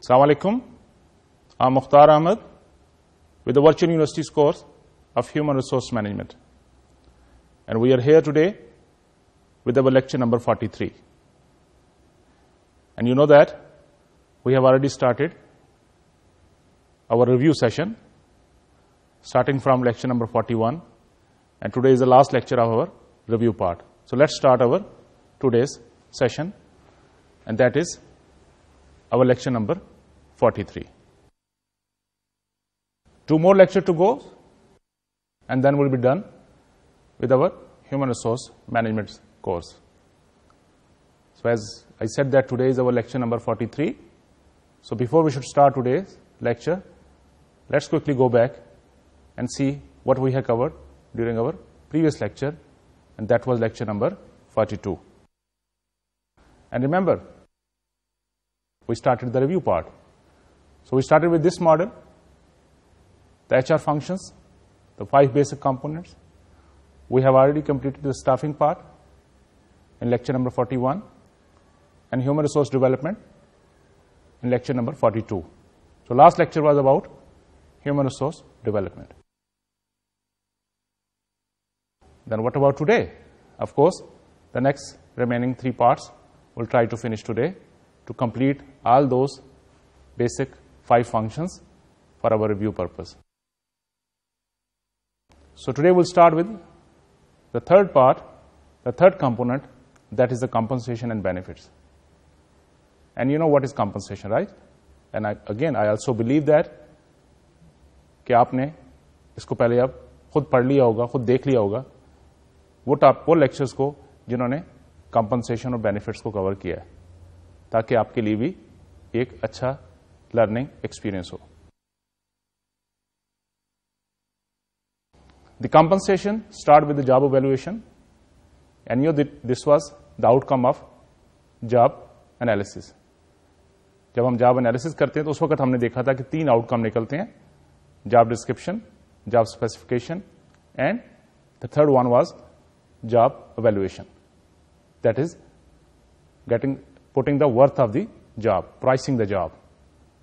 Assalamu alaikum. I'm Mukhtar Ahmed with the Virtual University's course of Human Resource Management. And we are here today with our lecture number 43. And you know that we have already started our review session starting from lecture number 41 and today is the last lecture of our review part. So let's start our today's session and that is our lecture number 43. Two more lecture to go, and then we'll be done with our human resource management course. So as I said that today is our lecture number 43. So before we should start today's lecture, let's quickly go back and see what we have covered during our previous lecture, and that was lecture number 42. And remember, we started the review part. So we started with this model, the HR functions, the five basic components. We have already completed the staffing part in lecture number 41 and human resource development in lecture number 42. So last lecture was about human resource development. Then what about today? Of course, the next remaining three parts we'll try to finish today to complete all those basic five functions for our review purpose. So today we'll start with the third part, the third component, that is the compensation and benefits. And you know what is compensation, right? And I, again, I also believe that कि आपने इसको पहले आप खुद पढ़ लिया होगा खुद देख लिया होगा वो टाप वो लेक्चर्स को जिन्होंने कंपनसेशन और बेनिफिट्स को कवर किया ताकि आपके लिए भी एक अच्छा लर्निंग एक्सपीरियंस हो the compensation start with job job evaluation and you know this was the outcome of जब हम जॉब एनालिसिस करते हैं तो उस वक्त हमने देखा था कि तीन आउटकम निकलते हैं job description job specification and the third one was job evaluation that is getting putting the worth of the job pricing the job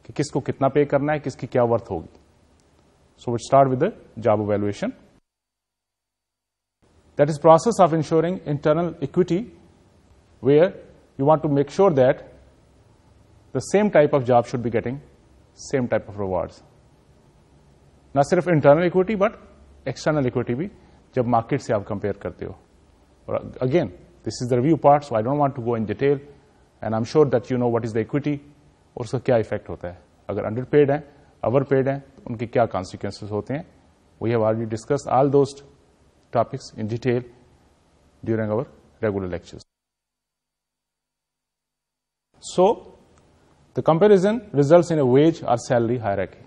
कि किसको कितना पे करना है किसकी क्या worth so we start with the job evaluation that is process of ensuring internal equity where you want to make sure that the same type of job should be getting same type of rewards Not सिर्फ internal equity but external equity भी जब market से आप compare करते हो और again this is the review part so I don't want to go in and I am sure that you know what is the equity और उसका क्या इफेक्ट होता है अगर अंडर पेड है अवर पेड है तो उनके क्या कॉन्सिक्वेंसेज होते हैं we have already discuss all those topics in detail during our regular lectures. So, the comparison results in a wage or salary hierarchy.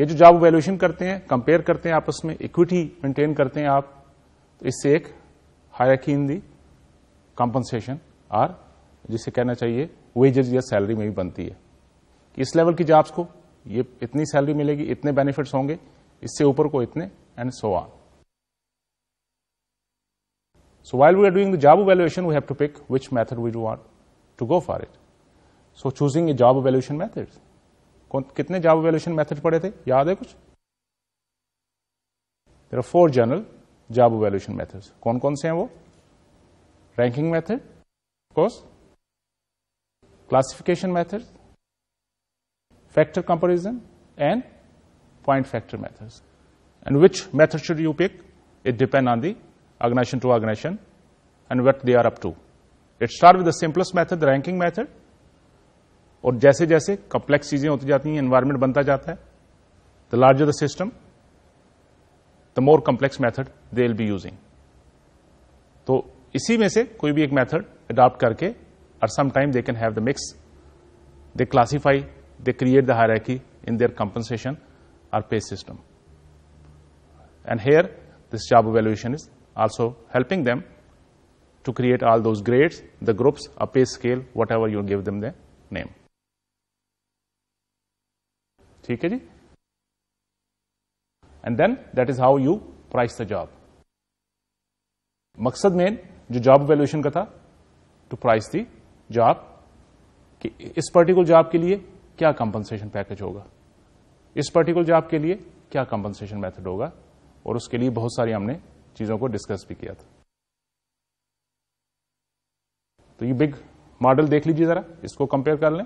ये जो जॉब वैल्यूएशन करते हैं कंपेयर करते हैं आपस में इक्विटी मेंटेन करते हैं आप तो इससे एक हायरकी इन दी कंपनसेशन और जिसे कहना चाहिए वेजेज या सैलरी में भी बनती है इस लेवल की जॉब्स को ये इतनी सैलरी मिलेगी इतने बेनिफिट्स होंगे इससे ऊपर को इतने and so on so while we are doing the job valuation we have to pick which method we do want to go for it so choosing a job valuation method कितने job valuation method पढ़े थे याद है कुछ there are four general job valuation methods कौन कौन से हैं वो ranking method of course classification methods, factor comparison, and point factor methods. And which method should you pick? It depends on the organization to organization and what they are up to. It starts with the simplest method, the ranking method. और जैसे जैसे complex चीजें होती जाती हैं environment बनता जाता है the larger the system the more complex method they will be using तो इसी में से कोई भी एक मेथड अडॉप्ट करके or sometimes they can have the mix. They classify, they create the hierarchy in their compensation or pay system. And here, this job evaluation is also helping them to create all those grades, the groups, a pay scale, whatever you give them the name. And then, that is how you price the job. You मकसद main जो job valuation का था job कि इस particular job के लिए क्या compensation package होगा इस पर्टिकुलर जॉब के लिए क्या कंपनसेशन मेथड होगा और उसके लिए बहुत सारी हमने चीज़ों को डिस्कस भी किया था तो ये बिग मॉडल देख लीजिए जरा इसको कंपेयर कर लें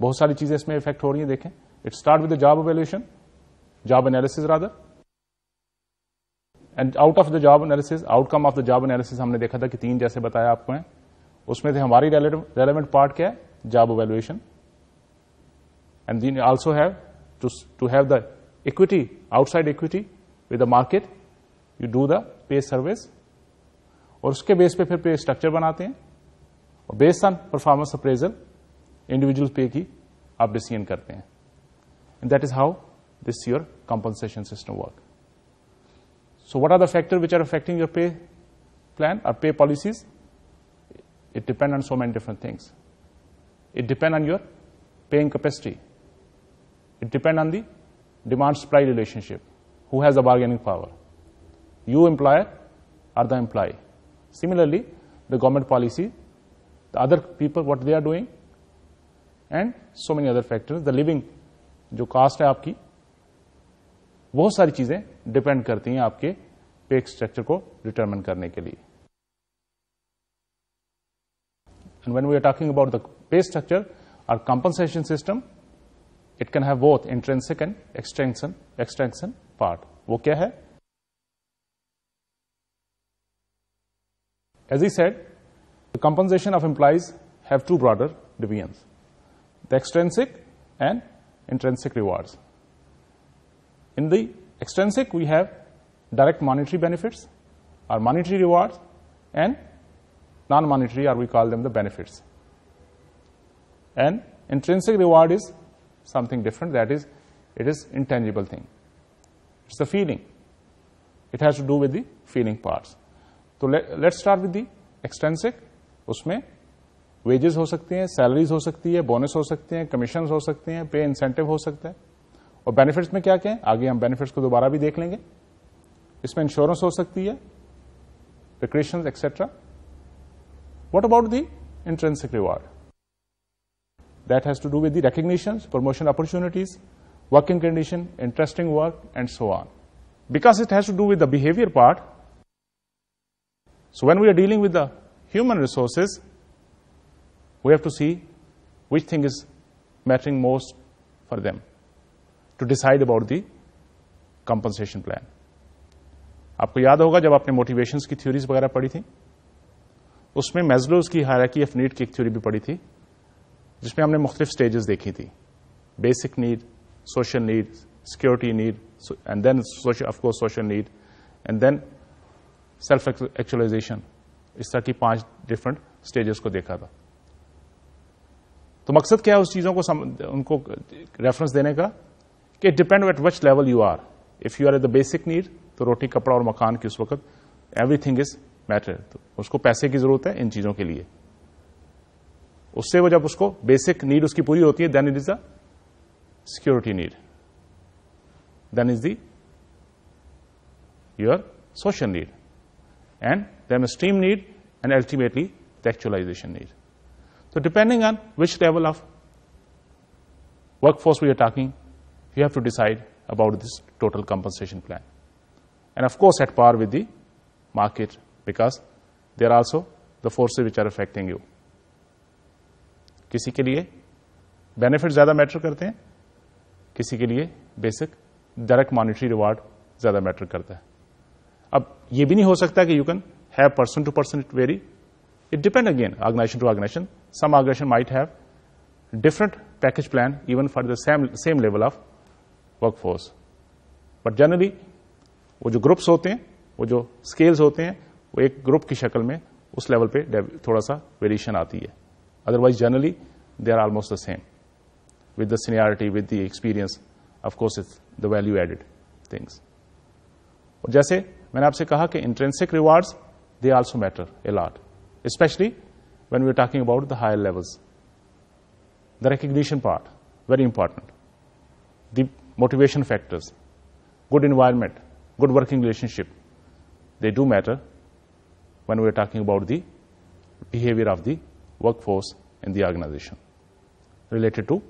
बहुत सारी चीज़ें इसमें इफेक्ट हो रही हैं देखें it start with the job evaluation job analysis rather and out of the job analysis outcome of the job analysis हमने देखा था कि तीन जैसे बताया आपको हैं उसमें थे हमारी रेलिवेंट पार्ट क्या है job valuation and then also have to have the equity outside equity with the market you do the pay service और उसके बेस पे फिर पे स्ट्रक्चर बनाते हैं और based on performance appraisal individual pay की आप डिसीजन करते हैं and that is how this your compensation system work so what are the factor which are affecting your pay plan और pay policies It depends on so many different things. It depends on your paying capacity. It depends on the demand-supply relationship. Who has the bargaining power? You employer or the employee? Similarly, the government policy, the other people, what they are doing, and so many other factors the living जो cost है आपकी बहुत सारी चीजें depend करती हैं pay structure structure को determine करने के लिए And when we are talking about the pay structure, our compensation system, it can have both intrinsic and extension, extension part. What is it? As he said, the compensation of employees have two broader divisions, the extrinsic and intrinsic rewards. In the extrinsic, we have direct monetary benefits, our monetary rewards, and non-monetary or we call them the benefits. And intrinsic reward is something different that is it is intangible thing. It's the feeling. It has to do with the feeling parts. So तो let's start with the extrinsic उसमें wages हो सकती हैं salaries हो सकती है bonus हो सकते हैं कमीशन हो सकते हैं पे इंसेंटिव हो सकता है और बेनिफिट्स में क्या क्या है आगे हम बेनिफिट्स को दोबारा भी देख लेंगे इसमें इंश्योरेंस हो सकती है recreation etcetera What about the intrinsic reward? That has to do with the recognitions, promotion opportunities, working condition, interesting work, and so on. Because it has to do with the behavior part, so when we are dealing with the human resources, we have to see which thing is mattering most for them to decide about the compensation plan. आपको याद होगा जब आपने motivations की theories वगैरह पढ़ी थी उसमें मेजलोज की हायरकी ऑफ नीड की एक थ्योरी भी पड़ी थी जिसमें हमने मुख्तलिफ स्टेजेस देखी थी basic need social need security need and then of course social need and then self actualization इस तरह की पांच डिफरेंट स्टेजेस को देखा था तो मकसद क्या है उस चीजों को सम, उनको रेफरेंस देने का कि depend at which level you are if you are at the basic need तो रोटी कपड़ा और मकान की उस वक्त एवरीथिंग इज मैटर तो उसको पैसे की जरूरत है इन चीजों के लिए उससे वो जब उसको बेसिक नीड उसकी पूरी होती है then it is the security need then is the your social need and then extreme need and ultimately the actualization need. So depending on which level of workforce we are talking, you have to decide about this total compensation plan. And of course at par with the market because they are also the forces which are affecting you. किसी के लिए benefit ज्यादा matter करते हैं किसी के लिए basic direct monetary reward ज्यादा मैटर करता है अब ये भी नहीं हो सकता कि you can have person to person it very it depend again organization to organization some organization might have different package plan even for the same, same level of workforce. But generally, वो जो groups होते हैं वो जो scales होते हैं वो एक ग्रुप की शक्ल में उस लेवल पे थोड़ा सा वेरिएशन आती है otherwise generally they are almost the same with the seniority with the experience of course it's the value added things और जैसे मैंने आपसे कहा कि intrinsic rewards they also matter a lot specially when we are talking about the higher levels. The recognition part, very important. The motivation factors, good environment, good working relationship, they do matter. when we are talking about the behavior of the workforce in the organization related to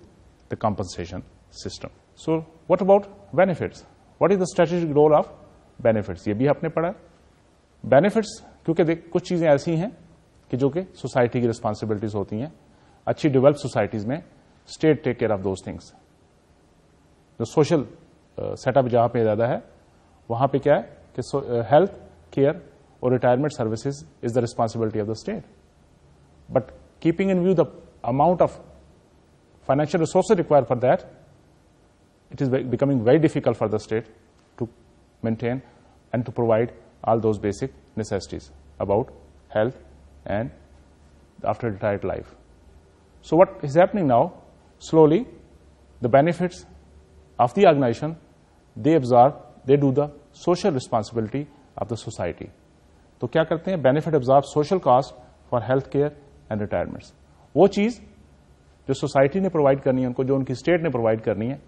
the compensation system. So what about benefits? What is the strategic role of benefits? ये भी आपने पढ़ा benefits क्योंकि देख कुछ चीजें ऐसी हैं कि जो कि सोसाइटी की रिस्पॉन्सिबिलिटीज होती हैं अच्छी डेवलप सोसाइटीज में state take care of those things जो सोशल सेटअप जहां पे ज्यादा है वहां पे क्या है कि health care or retirement services is the responsibility of the state. But keeping in view the amount of financial resources required for that, it is becoming very difficult for the state to maintain and to provide all those basic necessities about health and after retired life. So what is happening now, slowly, the benefits of the organization, they absorb, they do the social responsibility of the society. तो क्या करते हैं benefit observe social cost for health care and retirements वो चीज जो society ने provide करनी है उनको जो उनकी स्टेट ने प्रोवाइड करनी है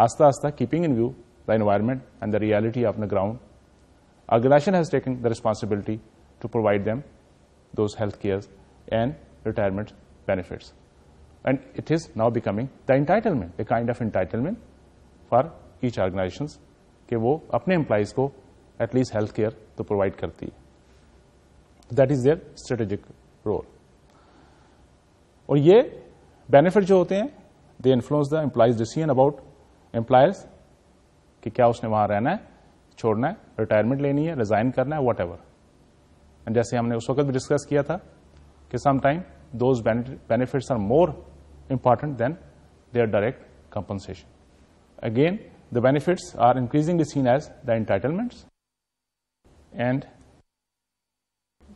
आस्ता आस्ता keeping in view the environment and the reality of the ground organization has taken the responsibility to provide them those health cares and retirement benefits. And it is now becoming the entitlement, a kind of entitlement for each organizations कि वो अपने employees को at least health care तो provide करती है that is their strategic role और ये benefit जो होते हैं they influence the employees decision about employers कि क्या उसने वहां रहना है छोड़ना है रिटायरमेंट लेनी है रिजाइन करना है वट एवर जैसे हमने उस वक्त भी डिस्कस किया था कि sometime those benefits are more important than their direct compensation. Again, the benefits are increasingly seen as the entitlements and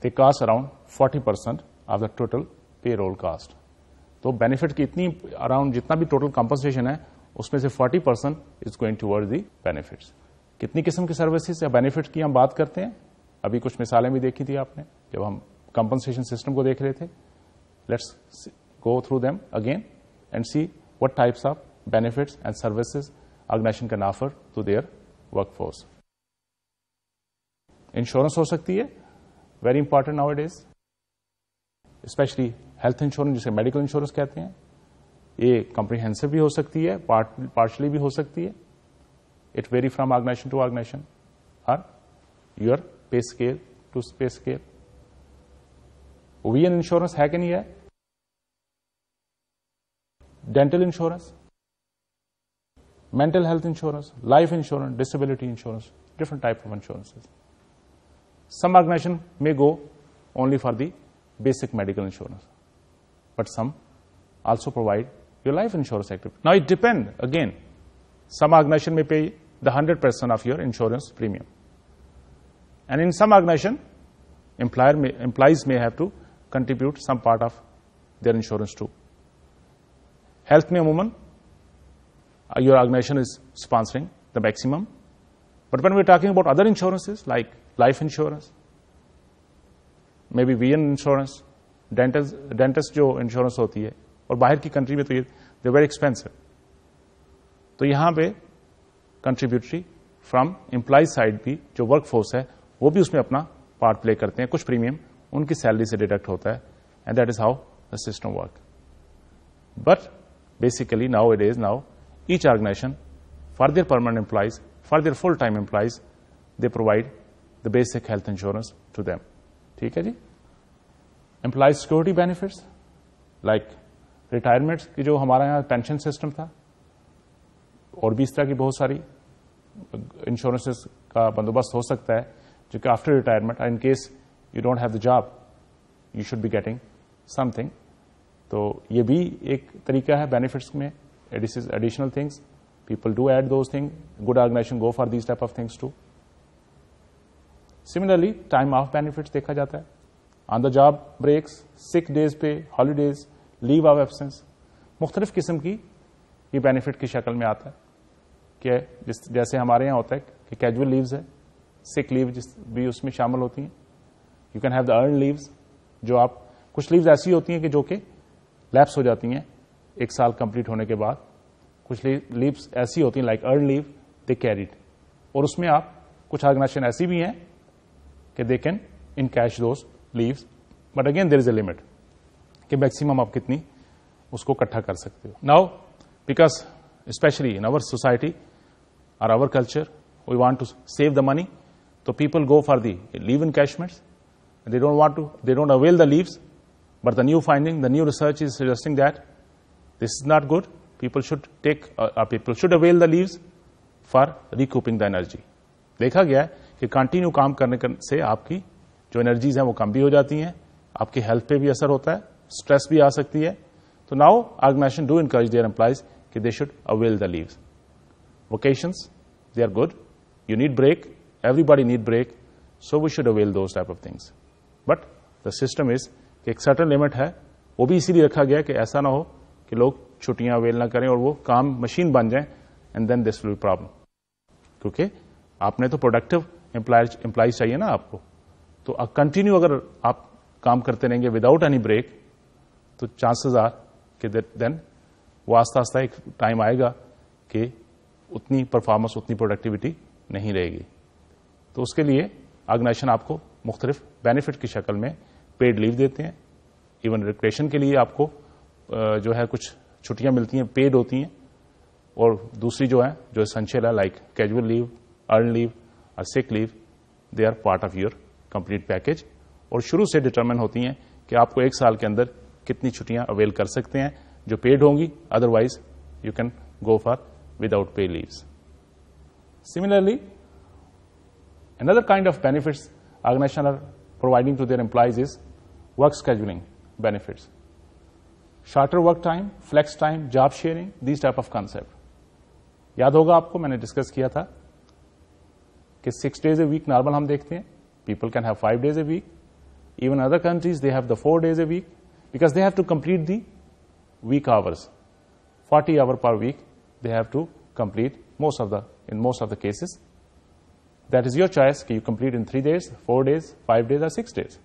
they cost around 40 percent of the total payroll cost तो benefit की इतनी around जितना भी total compensation है उसमें से 40 percent is going toward the benefits कितनी किस्म की सर्विसेज या बेनिफिट की हम बात करते हैं अभी कुछ मिसालें भी देखी थी आपने जब हम कंपनसेशन सिस्टम को देख रहे थे let's go through them again and see what types of benefits and services organization can offer to their workforce insurance हो सकती है very important nowadays especially health insurance जिसे medical insurance कहते हैं ये comprehensive भी हो सकती है part, partially भी हो सकती है it vary from organization to organization or your pay scale to pay scale vision insurance है कि नहीं है dental insurance mental health insurance life insurance disability insurance different type of insurances Some organization may go only for the basic medical insurance, but some also provide your life insurance activity. Now it depends again. Some organization may pay the 100% of your insurance premium. And in some organization, employer may, employees may have to contribute some part of their insurance too. Health may woman, uh, your organization is sponsoring the maximum. But when we're talking about other insurances like life insurance, maybe vision insurance dentist जो insurance होती है और बाहर की country में तो ये they very expensive तो यहां पे कंट्रीब्यूटरी फ्रॉम एम्प्लॉय साइड भी जो वर्क फोर्स है वो भी उसमें अपना पार्ट प्ले करते हैं कुछ प्रीमियम उनकी सैलरी से डिडक्ट होता है and that is how the system work but basically now it is now each organization for their permanent employees for their full time employees they provide the basic health insurance to them ठीक है जी employees security benefits like retirement की जो हमारे यहाँ pension system था और भी इस तरह की बहुत सारी इंश्योरेंसेस का बंदोबस्त हो सकता है जो कि after retirement in case you don't have the job you should be getting something तो ये भी एक तरीका है बेनिफिट्स में additional things people do add those things. Good organization go for these type of things too. Similarly time off benefits देखा जाता है on the job breaks sick days pay holidays leave of absence मुख्तलिफ किस्म की ये benefit की शक्ल में आता है कि जिस जैसे हमारे यहाँ होता है कि कैजुअल लीव्स है सिक लीव जिस भी उसमें शामिल होती हैं you can have the earn leaves जो आप कुछ लीव्स ऐसी होती हैं कि जो कि लैप्स हो जाती हैं एक साल कंप्लीट होने के बाद कुछ लीव्स ऐसी होती हैं like earn leave they carried और उसमें आप कुछ ऑर्गेनाइजेशन ऐसी भी हैं कि they can encash those leaves but again there is a limit कि मैक्सिमम आप कितनी उसको इकट्ठा कर सकते हो now because specially in our society और our culture we the to save the money तो people go for they don't want to they don't avail the leaves but the new finding the new research is suggesting that this is not good people should take uh, uh people should avail the leaves for recouping the energy देखा कि continue काम करने से आपकी जो energies हैं वो कम भी हो जाती हैं आपकी हेल्थ पे भी असर होता है स्ट्रेस भी आ सकती है तो now organization do encourage their employees कि they should avail the leaves vacations they are good you need break everybody need break so we should avail those type of things but the system is कि एक certain limit है वो भी इसीलिए रखा गया कि ऐसा ना हो कि लोग छुट्टियां अवेल ना करें और वो काम मशीन बन जाए and then this will problem क्योंकि आपने तो प्रोडक्टिव एम्प्लाइज चाहिए ना आपको तो कंटिन्यू अगर आप काम करते रहेंगे विदाउट एनी ब्रेक तो चांसेस आर कि देन वो आस्ता आस्ता एक टाइम आएगा कि उतनी परफॉर्मेंस उतनी प्रोडक्टिविटी नहीं रहेगी तो उसके लिए ऑर्गेनाइजेशन आपको मुख्तलिफ बेनिफिट की शक्ल में पेड लीव देते हैं इवन रिक्रेशन के लिए आपको जो है कुछ छुट्टियां मिलती हैं पेड होती हैं और दूसरी जो है जो एसेंशियल है like casual leave earn leave और sick leave they are part of your complete package और शुरू से डिटर्मिन होती हैं कि आपको एक साल के अंदर कितनी छुट्टियां अवेल कर सकते हैं जो पेड होंगी otherwise you can go for without pay leaves similarly another kind of benefits organizations are providing to their employees is work scheduling benefits shorter work time flex time job sharing these type of concept याद होगा आपको मैंने discuss किया था कि six days a week normal हम देखते हैं people can have five days a week even other countries they have the four days a week because they have to complete the week hours 40 hour per week they have to complete most of the in most of the cases that is your choice कि you complete in three days four days five days और six days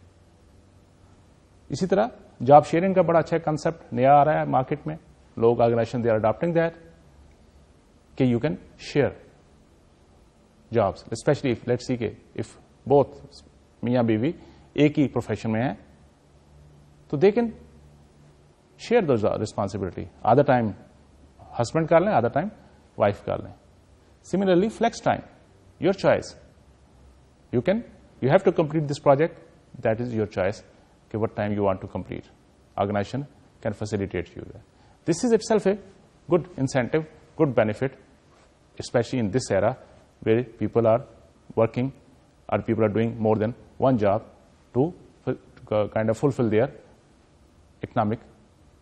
इसी तरह job sharing का बड़ा अच्छा concept नया आ रहा है मार्केट में लोग organization they are adopting that कि you can share jobs, especially let's see के if both मियाँ बीवी एक ही profession में है तो they can share those uh, responsibility. Other time husband कर other time wife कर Similarly, flex time, your choice. You can, you have to complete this project. That is your choice. Okay, what time you want to complete. Organization can facilitate you. This is itself a good incentive, good benefit, especially in this era where people are working or people are doing more than one job to, to uh, kind of fulfill their economic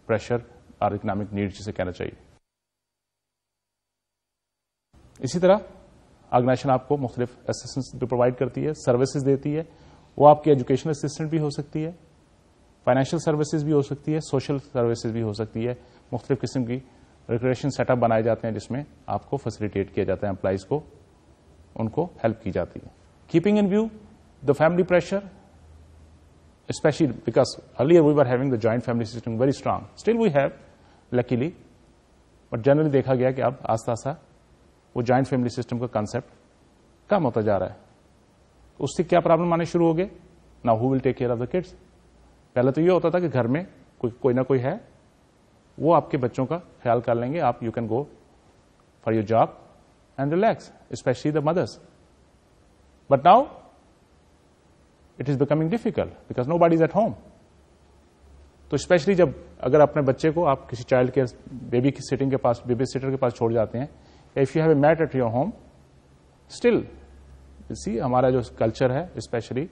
pressure और economic need जिसे कहना चाहिए इसी तरह organisation आपको मुख्तलिफ assistance भी provide करती है सर्विसेज देती है वो आपकी एजुकेशन असिस्टेंट भी हो सकती है फाइनेंशियल सर्विसेज भी हो सकती है सोशल सर्विसेज भी हो सकती है मुख्तलिफ किस्म की रिक्रिएशन सेटअप बनाए जाते हैं जिसमें आपको फैसिलिटेट किया जाता है एम्प्लाइज को उनको हेल्प की जाती है keeping in view the family pressure specially because earlier we are having the joint family system very strong still we have luckily but generally देखा गया कि अब आस्ता आस्ता वो ज्वाइंट फैमिली सिस्टम का कॉन्सेप्ट कम होता जा रहा है उससे क्या प्रॉब्लम आने शुरू हो गए ना who will take care of the kids पहले तो ये होता था कि घर में कोई कोई ना कोई है वो आपके बच्चों का ख्याल कर लेंगे आप you can go for your job and relax, especially the mothers. But now, it is becoming difficult because nobody is at home. तो स्पेशली जब अगर अपने बच्चे को आप किसी चाइल्ड केयर बेबी की सिटिंग के पास बेबी सिटर के पास छोड़ जाते हैं if you have a maid at your home still see हमारा जो कल्चर है स्पेशली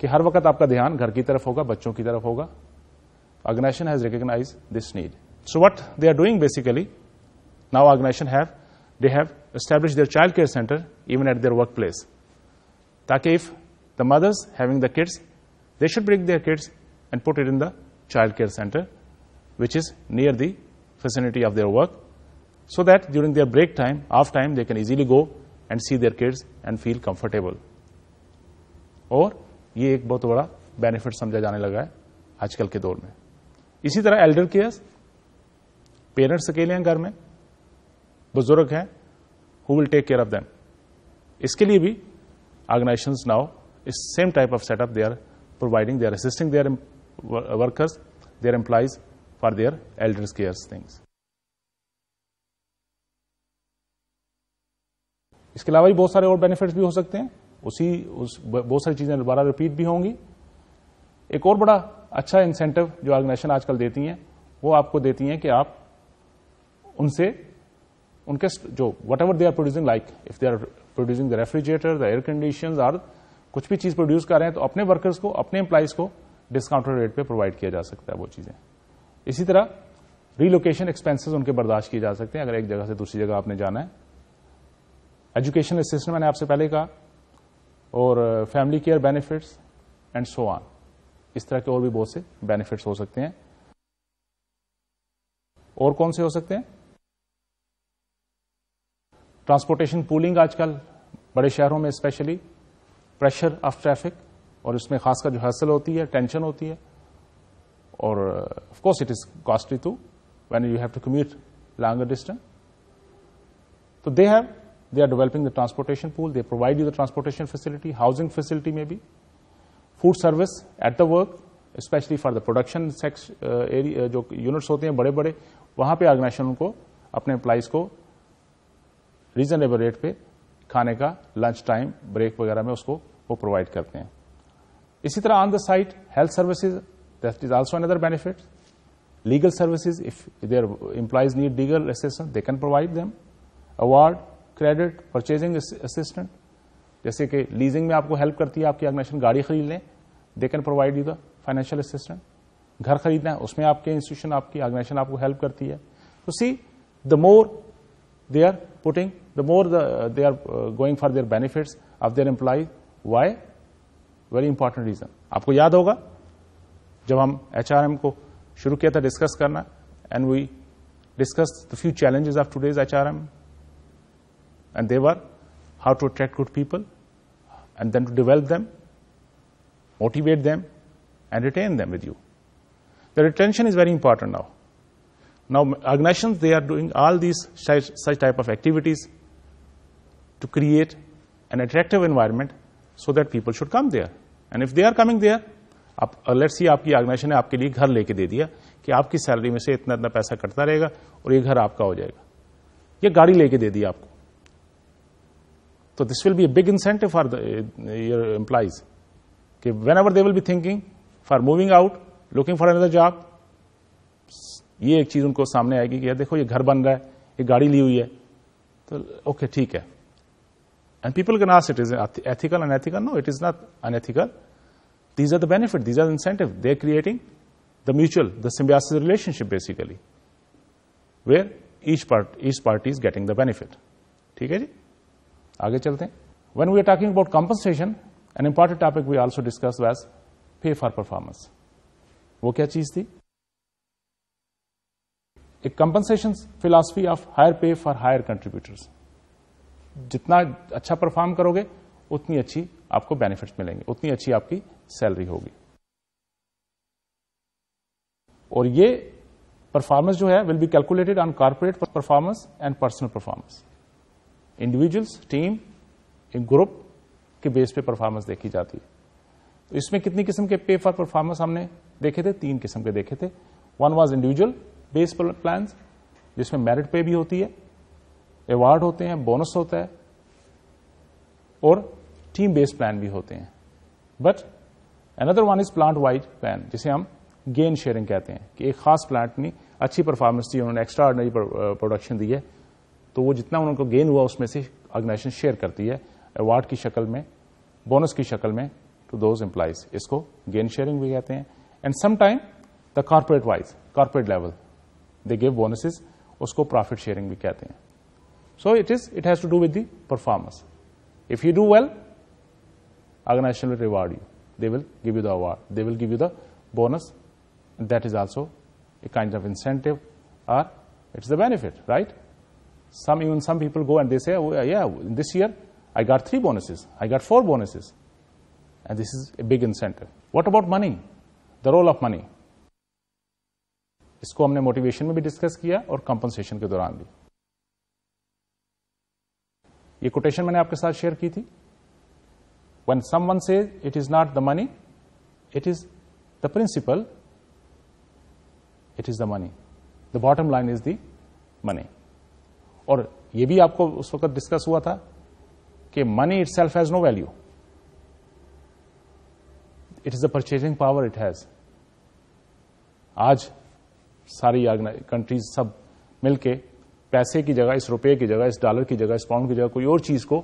कि हर वक्त आपका ध्यान घर की तरफ होगा बच्चों की तरफ होगा organization has recognize this need so what they are doing basically now organization have they have established their child care center even at their workplace. Taka if the mothers having the kids, they should bring their kids and put it in the child care center, which is near the vicinity of their work, so that during their break time, off time, they can easily go and see their kids and feel comfortable. और ये एक बहुत बड़ा benefit समझा जाने लगा है आजकल के दौर में इसी तरह एल्डर केयर्स पेरेंट्स अकेले हैं घर में बुजुर्ग हैं who will take care of them इसके लिए भी ऑर्गेनाइजेशन नाउ इस same type of setup they are providing they are assisting their workers their employees for their elders cares things इसके अलावा भी बहुत सारे और बेनिफिट भी हो सकते हैं उसी उस बहुत सारी चीजें दोबारा रिपीट भी होंगी एक और बड़ा अच्छा इंसेंटिव जो ऑर्गेनाइजेशन आजकल देती हैं वो आपको देती हैं कि आप उनसे उनके जो whatever they are producing like if they are producing the refrigerator the air condition और कुछ भी चीज प्रोड्यूस कर रहे हैं तो अपने वर्कर्स को अपने एम्प्लाइज को डिस्काउंटेड रेट पे प्रोवाइड किया जा सकता है वो चीजें इसी तरह रीलोकेशन एक्सपेंसेस उनके बर्दाश्त किए जा सकते हैं अगर एक जगह से दूसरी जगह आपने जाना है एजुकेशन असिस्टेंट मैंने आपसे पहले कहा और family care benefits and so on इस तरह के और भी बहुत से बेनिफिट्स हो सकते हैं और कौन से हो सकते हैं ट्रांसपोर्टेशन पूलिंग आजकल बड़े शहरों में स्पेशली प्रेशर ऑफ ट्रैफिक और इसमें खासकर जो हसल होती है टेंशन होती है और of course it is costly too when you have to commute longer distance तो they have they are developing the transportation pool they provide you the transportation facility housing facility maybe food service at the work especially for the production sex uh, area जो units होते हैं बड़े बड़े वहां पे organisation को अपने employees को रीजनेबल रेट पे खाने का लंच टाइम ब्रेक वगैरह में उसको वो प्रोवाइड करते हैं इसी तरह on the site health services that is also another benefit legal services if their employees need legal assistance they can provide them award credit purchasing assistant जैसे कि लीजिंग में आपको हेल्प करती है आपकी ऑर्गेनाइजेशन गाड़ी खरीद लें they can provide you the financial assistant घर खरीदना है उसमें आपके इंस्टीट्यूशन आपकी ऑर्गेनाइजेशन आपको हेल्प करती है तो see the more they are putting the more uh, they are uh, going for their benefits of their employees why very important reason aapko yaad hoga jab hum hrm ko shuru karna and we discussed the few challenges of today's hrm and they were how to attract good people and then to develop them motivate them and retain them with you the retention is very important now now, organizations, they are doing all these such, such type of activities to create an attractive environment so that people should come there. And if they are coming there, आप let's uh, see आपकी organization ने आपके लिए घर लेके दे दिया कि आपकी सैलरी में से इतना इतना पैसा कटता रहेगा और ये घर आपका हो जाएगा ये गाड़ी लेके दे दी आपको तो this will be a big incentive for your employees कि whenever they will be thinking for moving out looking for another job ये एक चीज उनको सामने आएगी कि यार देखो ये घर बन रहा है ये गाड़ी ली हुई है तो ओके ठीक है and people can ask it is ethical ethical no it is not unethical these are the benefit these are incentive they are creating the mutual the symbiosis relationship basically where each part each party is getting the benefit ठीक है जी आगे चलते हैं when we are talking about compensation an important topic we also discuss ways pay for performance वो क्या चीज थी a compensation philosophy of higher pay for higher contributors. जितना अच्छा परफॉर्म करोगे उतनी अच्छी आपको बेनिफिट्स मिलेंगे उतनी अच्छी आपकी सैलरी होगी और ये परफॉर्मेंस जो है will be calculated on corporate performance and personal performance individuals team group के बेस पे परफॉर्मेंस देखी जाती है तो इसमें कितनी किस्म के पे फॉर परफॉर्मेंस हमने देखे थे तीन किस्म के देखे थे one was individual base plan जिसमें मेरिट पे भी होती है अवार्ड होते हैं बोनस होता है और टीम बेस्ड प्लान भी होते हैं but another one is plant wise plan जिसे हम गेन शेयरिंग कहते हैं कि एक खास प्लांट ने अच्छी परफॉर्मेंस दी उन्होंने एक्स्ट्रा ऑर्डनरी प्रोडक्शन दी है तो वो जितना उनको गेन हुआ उसमें से ऑर्गेनाइजेशन शेयर करती है अवार्ड की शक्ल में बोनस की शक्ल में टू दोज एम्प्लाइज इसको गेन शेयरिंग भी कहते हैं and sometime the corporate wise corporate level they give bonuses उसको प्रॉफिट शेयरिंग भी It has to do with the has If you do well, organisation will reward you. They will give you the award. They will give you the bonus. that is also a kind of incentive or it's the benefit, right? Some even some people go and they say, oh, yeah, this year I got three bonuses, I got four bonuses. And this is a big incentive. What about money? The role of money. इसको हमने motivation में भी discuss किया और compensation के दौरान भी ये कोटेशन मैंने आपके साथ शेयर की थी one someone say it is not the money it is the principle it is the money the bottom line is the money और ये भी आपको उस वक्त डिस्कस हुआ था कि money itself has no value it is the purchasing power it has आज सारी कंट्रीज सब मिलके पैसे की जगह इस रुपये की जगह इस डॉलर की जगह इस पाउंड की जगह कोई और चीज को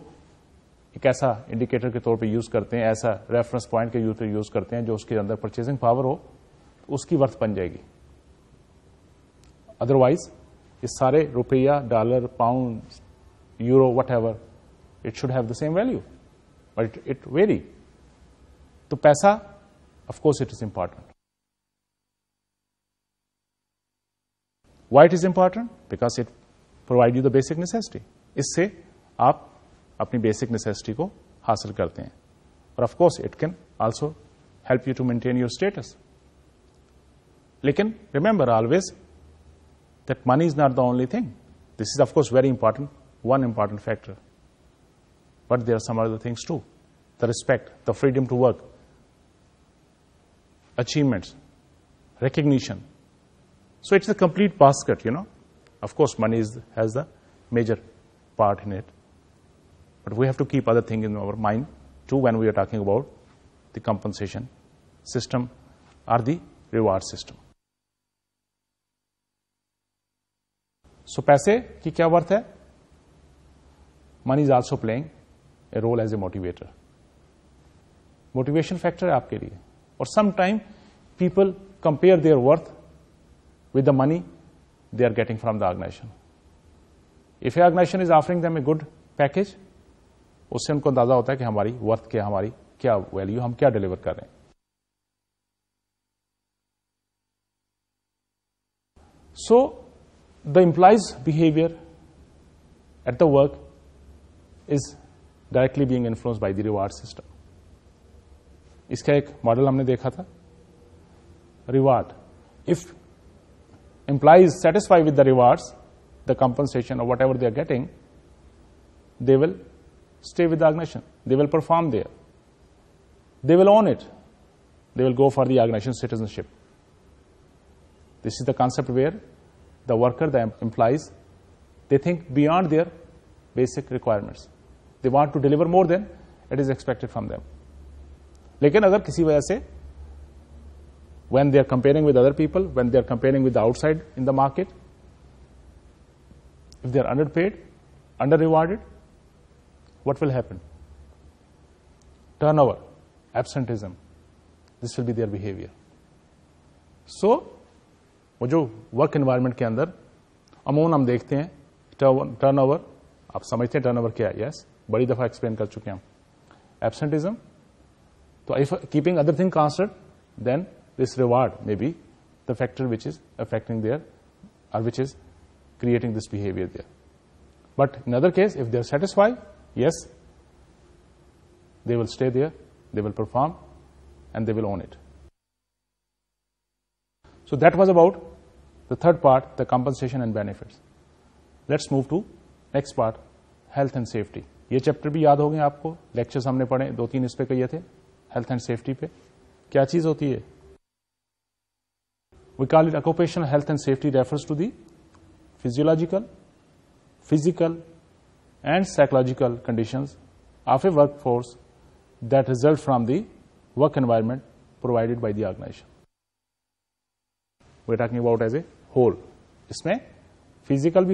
एक ऐसा इंडिकेटर के तौर पे यूज करते हैं ऐसा रेफरेंस पॉइंट के यूज यूज करते हैं जो उसके अंदर परचेसिंग पावर हो तो उसकी वर्थ बन जाएगी अदरवाइज ये सारे रुपया dollar pound euro whatever it should have the same value but it vary तो पैसा of course it is important Why it is important? Because it provide you the basic necessity. इससे आप अपनी basic necessity को हासिल करते हैं और of course it can also help you to maintain your status. लेकिन remember always that money is not the only thing. This is of course very important, one important factor. But there are some other things too. The respect, the freedom to work, achievements, recognition, so it's a complete basket, you know. Of course, money is, has the major part in it. But we have to keep other things in our mind, too, when we are talking about the compensation system or the reward system. So पैसे की क्या worth है money is also playing a role as a motivator motivation for है आपके लिए और सम sometime people with the money they are getting from the organization. If a organization is offering them a good package, उससे उनको अंदाजा होता है कि हमारी वर्थ क्या हमारी क्या वैल्यू हम क्या डिलीवर कर रहे हैं so the employees behaviour at the work is directly being influence by the reward system इसका एक मॉडल हमने देखा था reward if employee is satisfied with the rewards, the compensation or whatever they are getting, they will stay with the organization. They will perform there. They will own it. They will go for the organization citizenship. This is the concept where the worker, the employees, they think beyond their basic requirements. They want to deliver more than it is expected from them. लेकिन अगर किसी वजह से when they are comparing with other people, when they are comparing with the outside in the market. If they are underpaid, under rewarded, what will happen? Turnover, absenteeism. This will be their behavior. so, वो जो work environment के अंदर अमून हम देखते हैं turn over आप समझते हैं टर्न ओवर क्या yes, बड़ी दफा एक्सप्लेन कर चुके हैं हम So, तो if keeping other thing this reward may be the factor which is affecting their or which is creating this behavior there. But in other case, if they are satisfied, yes, they will stay there, they will perform, and they will own it. So that was about the third part, the compensation and benefits. Let's move to next part, health and safety. ये chapter भी याद हो गए आपको lectures हमने पढ़े दो तीन इस पे किए थे हेल्थ एंड सेफ्टी पे क्या चीज़ होती है we call it occupational health and safety refers to the physiological, physical, and psychological conditions of a workforce that result from the work environment provided by the organization. We're talking about as a whole. It's physical physical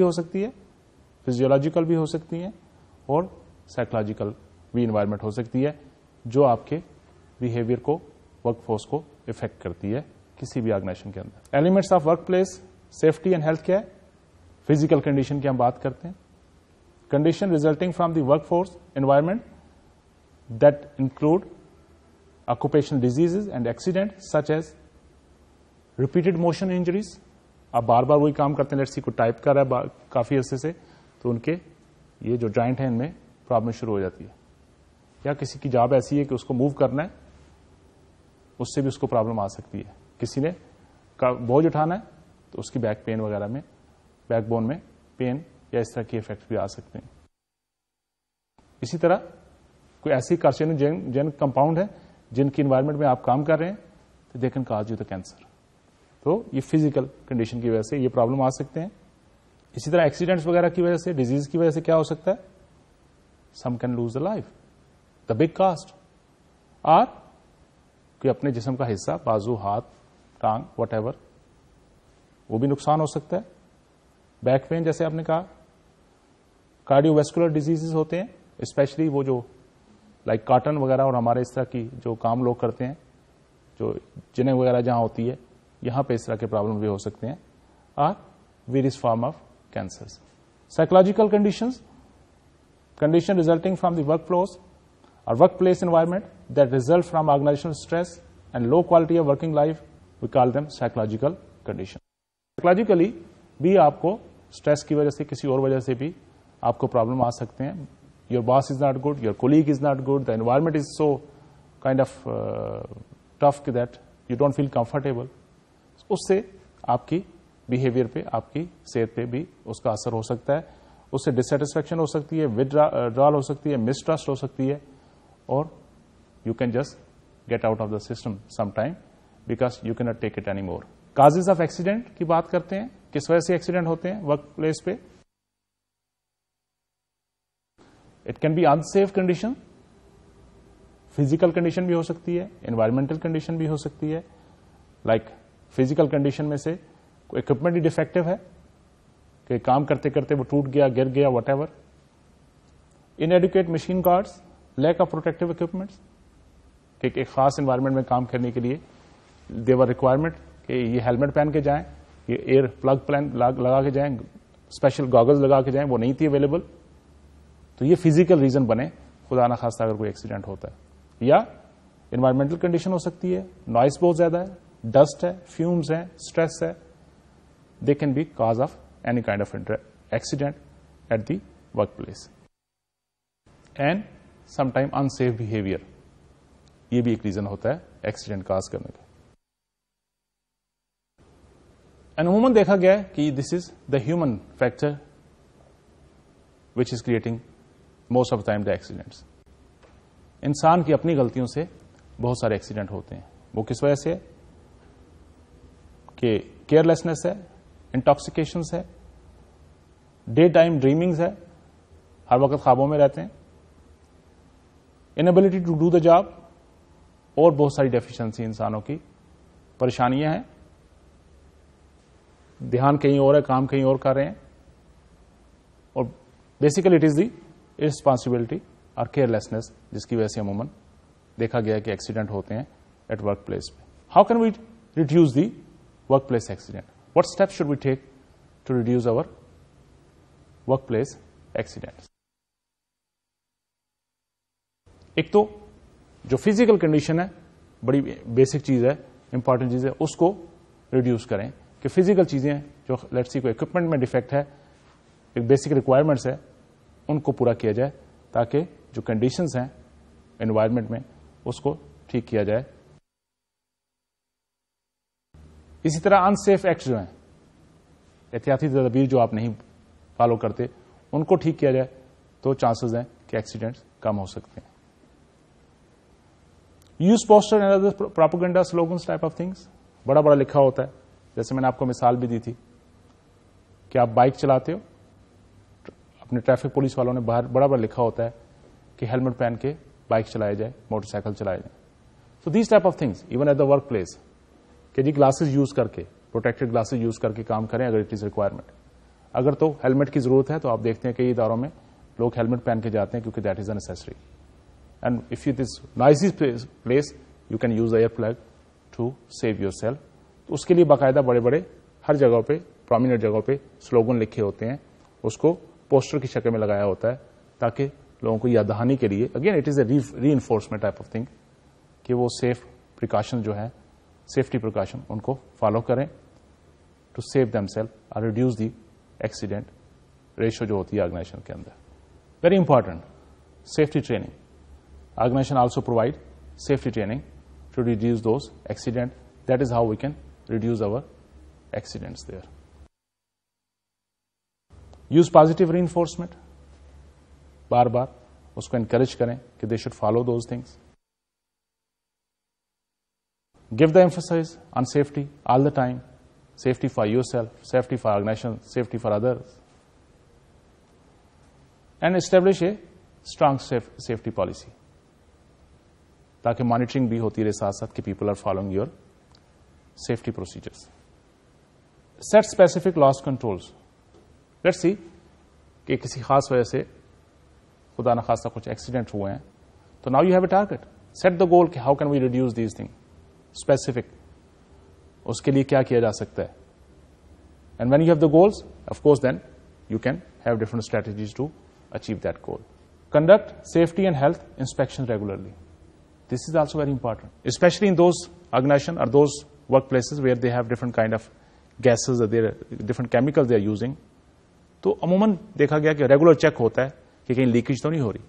हो सकती है or psychological हो environment है और psychological भी environment हो सकती है किसी भी ऑर्गेनाइजेशन के अंदर elements of workplace safety and health care physical condition की हम बात करते हैं condition resulting from the workforce environment that include occupational diseases and accident such as repeated motion injuries आप बार बार वही काम करते हैं लेट्स को टाइप कर रहा है काफी अरसे से तो उनके ये जो ज्वाइंट है इनमें प्रॉब्लम शुरू हो जाती है या किसी की जॉब ऐसी है कि उसको मूव करना है उससे भी उसको प्रॉब्लम आ सकती है किसी ने का बोझ उठाना है तो उसकी बैक पेन वगैरह में बैक बोन में पेन या इस तरह के इफेक्ट भी आ सकते हैं इसी तरह कोई ऐसी कार्सिनोजेन जेन कंपाउंड है जिनकी इन्वायरमेंट में आप काम कर रहे हैं तो they can cause you the cancer तो ये फिजिकल कंडीशन की वजह से ये प्रॉब्लम आ सकते हैं इसी तरह एक्सीडेंट्स वगैरह की वजह से डिजीज की वजह से क्या हो सकता है some can lose the life the big cost और कोई अपने जिसम का हिस्सा बाजू हाथ टांग वट वो भी नुकसान हो सकता है बैक पेन जैसे आपने कहा कार्डियोवेस्कुलर डिजीजेस होते हैं स्पेशली वो जो लाइक काटन वगैरह और हमारे इस तरह की जो काम लोग करते हैं जो जिने वगैरह जहां होती है यहां पे इस तरह के प्रॉब्लम भी हो सकते हैं are various form of cancer psychological condition condition resulting from the work flows और work place environment that result from organization stress and low quality of working life we call them psychological condition psychologically भी आपको stress की वजह से किसी और वजह से भी आपको प्रॉब्लम आ सकते हैं your boss is not good your colleague is not good the environment is so kind of tough that you don't feel comfortable उससे आपकी बिहेवियर पे आपकी सेहत पे भी उसका असर हो सकता है उससे डिससेटिस्फेक्शन हो सकती है विदड्रॉल uh, हो सकती है मिसट्रस्ट हो सकती है और you can just get out of the system sometime because you cannot take it any more causes of accident की बात करते हैं किस वजह से एक्सीडेंट होते हैं वर्क प्लेस पे it can be unsafe condition physical condition भी हो सकती है एनवायरमेंटल कंडीशन भी हो सकती है लाइक फिजिकल कंडीशन में से कोई इक्विपमेंट ही डिफेक्टिव है कि काम करते करते वो टूट गया गिर गया whatever inadequate machine guards lack of protective equipments एक, एक खास एनवायरमेंट में काम करने के लिए देवर रिक्वायरमेंट कि ये हेलमेट पहन के जाएं ये एयर प्लग प्लान लगा के जाएं स्पेशल गॉगल्स लगा के जाएं वो नहीं थी अवेलेबल तो ये फिजिकल रीजन बने खुदा ना खास्ता अगर कोई एक्सीडेंट होता है या इन्वायरमेंटल कंडीशन हो सकती है नॉइस बहुत ज्यादा है डस्ट है फ्यूम्स है स्ट्रेस है they can be cause of any kind of accident at the work place and sometime unsafe behaviour ये भी एक रीजन होता है एक्सीडेंट काज करने का एंड उमूमन देखा गया है कि this is the human factor which is creating most of time the accidents इंसान की अपनी गलतियों से बहुत सारे एक्सीडेंट होते हैं वो किस वजह से है कि केयरलेसनेस है इंटॉक्सिकेशन है डे टाइम ड्रीमिंग्स है हर वक्त ख्वाबों में रहते हैं inability to do the job और बहुत सारी डेफिशिएंसी इंसानों की परेशानियां हैं ध्यान कहीं और है काम कहीं और कर रहे हैं और basically it is the responsibility और केयरलेसनेस जिसकी वजह से अमूमन देखा गया कि एक्सीडेंट होते हैं एट वर्क प्लेस में how can we reduce the work place accident what step should we take to reduce our work place accident एक तो जो फिजिकल कंडीशन है बड़ी बेसिक चीज है इंपॉर्टेंट चीज है उसको रिड्यूस करें कि फिजिकल चीज़ें जो लेट सी कोई इक्विपमेंट में डिफेक्ट है एक बेसिक रिक्वायरमेंट्स है उनको पूरा किया जाए ताकि जो कंडीशंस हैं एनवायरनमेंट में उसको ठीक किया जाए इसी तरह अनसेफ एक्ट जो हैं एहतियाती तदबीर जो आप नहीं फॉलो करते उनको ठीक किया जाए तो चांसेस हैं कि एक्सीडेंट्स कम हो सकते हैं use poster and other propaganda slogans type of things बड़ा बड़ा लिखा होता है जैसे मैंने आपको मिसाल भी दी थी कि आप बाइक चलाते हो अपने ट्रैफिक पुलिस वालों ने बाहर बड़ा बड़ा लिखा होता है कि हेलमेट पहन के बाइक चलाया जाए मोटरसाइकिल चलाया जाए so these type of things even at the work place कि जी ग्लासेस यूज करके प्रोटेक्टेड ग्लासेस यूज करके काम करें अगर इट इज रिक्वायरमेंट अगर तो हेलमेट की जरूरत है तो आप देखते हैं कई इदारों में लोग हेलमेट पहन के जाते हैं क्योंकि that is a and if you this nice place you can use ear ear plug to save yourself उसके लिए बाकायदा बड़े बड़े हर जगह पे प्रोमिनेंट जगहों पे स्लोगन लिखे होते हैं उसको पोस्टर की शक्ल में लगाया होता है ताकि लोगों को याद दहानी के लिए अगेन इट इज ए री इन्फोर्समेंट टाइप ऑफ थिंग कि वो सेफ प्रिकॉशन जो है सेफ्टी प्रिकॉशन उनको फॉलो करें टू सेव दम सेल्फ और रिड्यूस दी एक्सीडेंट रेशो जो होती है ऑर्गेनाइजेशन के अंदर very important safety training organization also provide safety training to reduce those accident that is how we can reduce our accidents there. Use positive reinforcement बार बार उसको encourage करें कि they should follow those things give the emphasise on safety all the time safety for yourself safety for organization safety for others and establish a strong safety policy ताकि monitoring भी होती रहे साथ साथ कि people are following your safety procedures. Set specific loss controls. Let's see कि किसी खास वजह से खुदा न खासा कुछ एक्सीडेंट हुए हैं तो now you have a target set the goal कि how can we reduce these thing specific उसके लिए क्या किया जा सकता है and have you have the goals of course then you can have different strategies to achieve that conduct safety and health inspection regularly. This is also very important, especially in those organizations or those workplaces where they have different kind of gases that they're different chemicals they are using तो अमूमन देखा गया कि regular check होता है कि कहीं leakage तो नहीं हो रही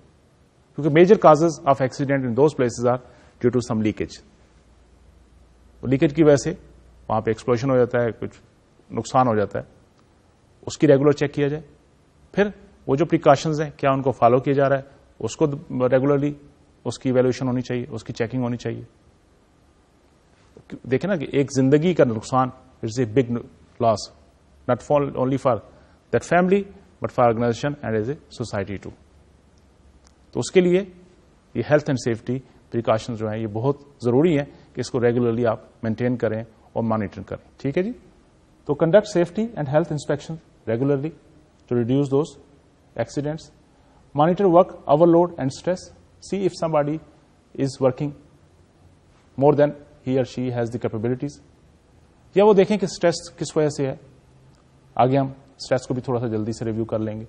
क्योंकि major causes of accident in those places are due to some leakage leakage की वजह से वहां पे एक्सप्लोशन हो जाता है कुछ नुकसान हो जाता है उसकी रेगुलर चेक किया जाए फिर वो जो प्रिकॉशंस हैं क्या उनको फॉलो किया जा रहा है उसको रेगुलरली उसकी इवेल्यूशन होनी चाहिए उसकी चेकिंग होनी चाहिए देखे ना कि एक जिंदगी का नुकसान it's a big loss not for only for that family but for organization and as a society too तो उसके लिए ये हेल्थ एंड सेफ्टी प्रिकॉशन जो है ये बहुत ज़रूरी है कि इसको रेगुलरली आप मेंटेन करें और मॉनिटर करें ठीक है जी तो conduct safety and health inspection regularly to reduce those accidents monitor work overload and stress see if somebody is working more than he और शी हैज़ द कैपेबिलिटीज या वो देखें कि स्ट्रेस किस वजह से है आगे हम स्ट्रेस को भी थोड़ा सा जल्दी से रिव्यू कर लेंगे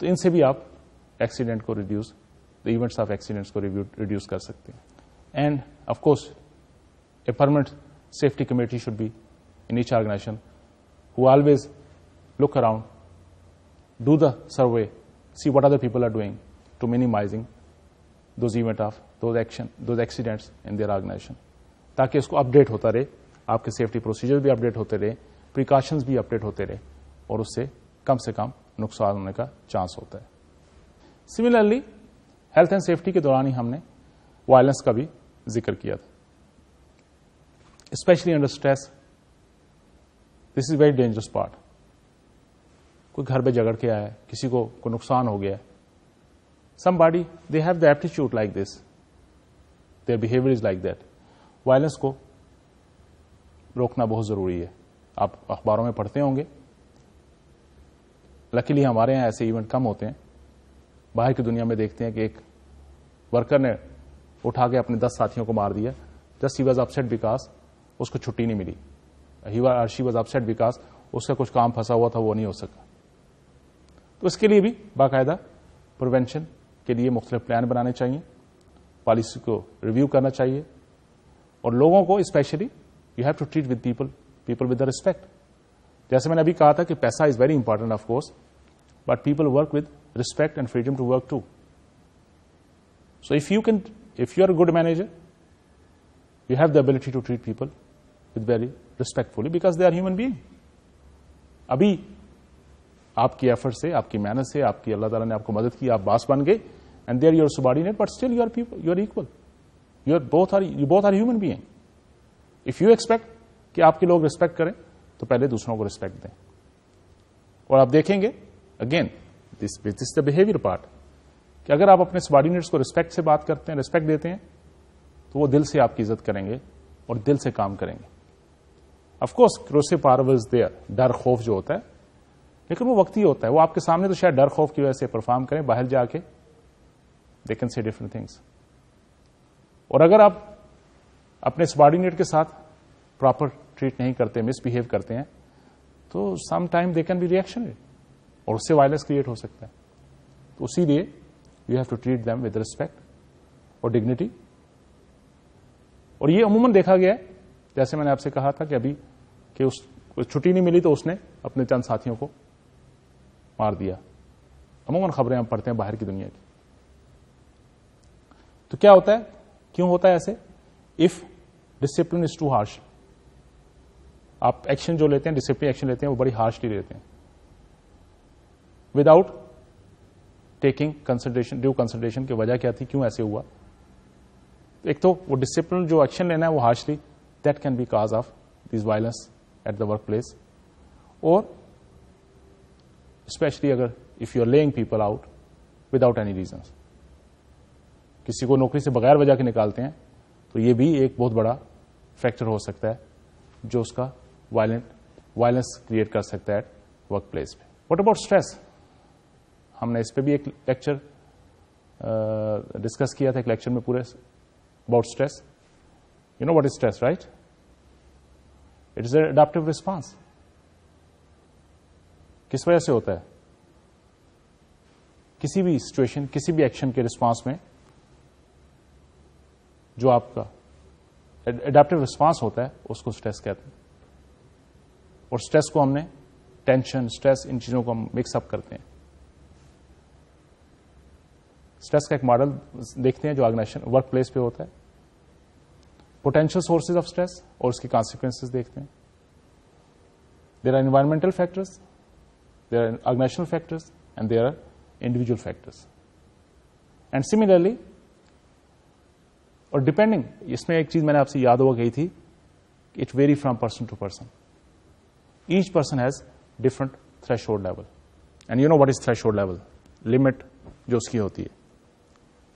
तो इनसे भी आप एक्सीडेंट को reduce the events of accidents को रिड्यूस कर सकते हैं and of course a permanent safety committee should be in each organization who always look around, do the survey, see what other people are doing to minimizing those event of those action those accidents in their organization ताकि उसको update होता रहे आपके safety procedure भी update होते रहे precautions भी update होते रहे और उससे कम से कम नुकसान होने का चांस होता है सिमिलरली हेल्थ एंड सेफ्टी के दौरान ही हमने वायलेंस का भी जिक्र किया था specially under stress this is very dangerous part कोई घर पे झगड़ के आया है किसी को कोई नुकसान हो गया है somebody they have the aptitude like this their behavior is like that violence को रोकना बहुत ज़रूरी है आप अखबारों में पढ़ते होंगे लकीली हमारे यहाँ ऐसे इवेंट कम होते हैं बाहर की दुनिया में देखते हैं कि एक वर्कर ने उठा के अपने दस साथियों को मार दिया जस्ट ही वॉज अपसेट बिकास उसको छुट्टी नहीं मिली he she was upset because उसका कुछ काम फंसा हुआ था वो नहीं हो सका तो इसके लिए भी बाकायदा प्रिवेंशन के लिए मुख्तलिफ प्लान बनाने चाहिए पॉलिसी को रिव्यू करना चाहिए और लोगों को specially you have to treat with people people with respect जैसे मैंने अभी कहा था कि पैसा is very important of course but people work with respect and freedom to work too so if you can if you are good manager you have the ability to treat people with very respectfully because they are human being अभी आपकी effort से आपकी मेहनत से आपकी अल्लाह ताला ने आपको मदद की आप बास बन गए and they're your subordinate, but still you are people, you are equal. You are both are you both are human being. If you expect कि आपके लोग रिस्पेक्ट करें तो पहले दूसरों को रिस्पेक्ट दें और आप देखेंगे again this this the behaviour part कि अगर आप अपने सबॉर्डिनेट्स को रिस्पेक्ट से बात करते हैं रिस्पेक्ट देते हैं तो वो दिल से आपकी इज्जत करेंगे और दिल से काम करेंगे of course coercive power is there डर खौफ जो होता है लेकिन वो वक्त ही होता है वो आपके सामने तो शायद डर खौफ की वजह से परफॉर्म करें बाहर जाके they can say different things और अगर आप अपने सबॉर्डिनेट के साथ प्रॉपर ट्रीट नहीं करते मिसबिहेव करते हैं तो some time they can be reaction और उससे वायलेंस क्रिएट हो सकता है तो इसीलिए you have to treat them with respect और डिग्निटी और ये अमूमन देखा गया है जैसे मैंने आपसे कहा था कि अभी कि उस छुट्टी नहीं मिली तो उसने अपने चंद साथियों को मार दिया अमूमन खबरें हम पढ़ते हैं बाहर की दुनिया की तो क्या होता है क्यों होता है ऐसे if discipline is too harsh आप एक्शन जो लेते हैं डिसिप्लिन एक्शन लेते हैं वो बड़ी हार्शली लेते हैं without taking consultation due consideration की वजह क्या थी क्यों ऐसे हुआ एक तो वो डिसिप्लिन जो एक्शन लेना है वो harshly that can be cause of this violence at the work place और स्पेशली अगर if you are laying people out without any reasons किसी को नौकरी से बगैर वजह के निकालते हैं तो ये भी एक बहुत बड़ा फैक्टर हो सकता है जो उसका वायलेंट वायलेंस क्रिएट कर सकता है वर्क प्लेस में वॉट अबाउट स्ट्रेस हमने इस पर भी एक लेक्चर डिस्कस किया था एक लेक्चर में पूरे about stress you know what is stress right it is adaptive response किस वजह से होता है किसी भी सिचुएशन किसी भी एक्शन के रिस्पॉन्स में जो आपका एडाप्टिव रिस्पांस होता है उसको स्ट्रेस कहते हैं और स्ट्रेस को हमने टेंशन स्ट्रेस इन चीजों को हम मिक्सअप करते हैं स्ट्रेस का एक मॉडल देखते हैं जो ऑर्गेनाइजेशन वर्क प्लेस पे होता है पोटेंशियल सोर्सेज ऑफ स्ट्रेस और उसके कॉन्सिक्वेंसेज देखते हैं there are environmental factors there are organizational factors and there are individual factors and similarly और डिपेंडिंग इसमें एक चीज मैंने आपसे याद हुआ गई थी it varies from person to person each person has different threshold level and you know what is threshold level limit जो उसकी होती है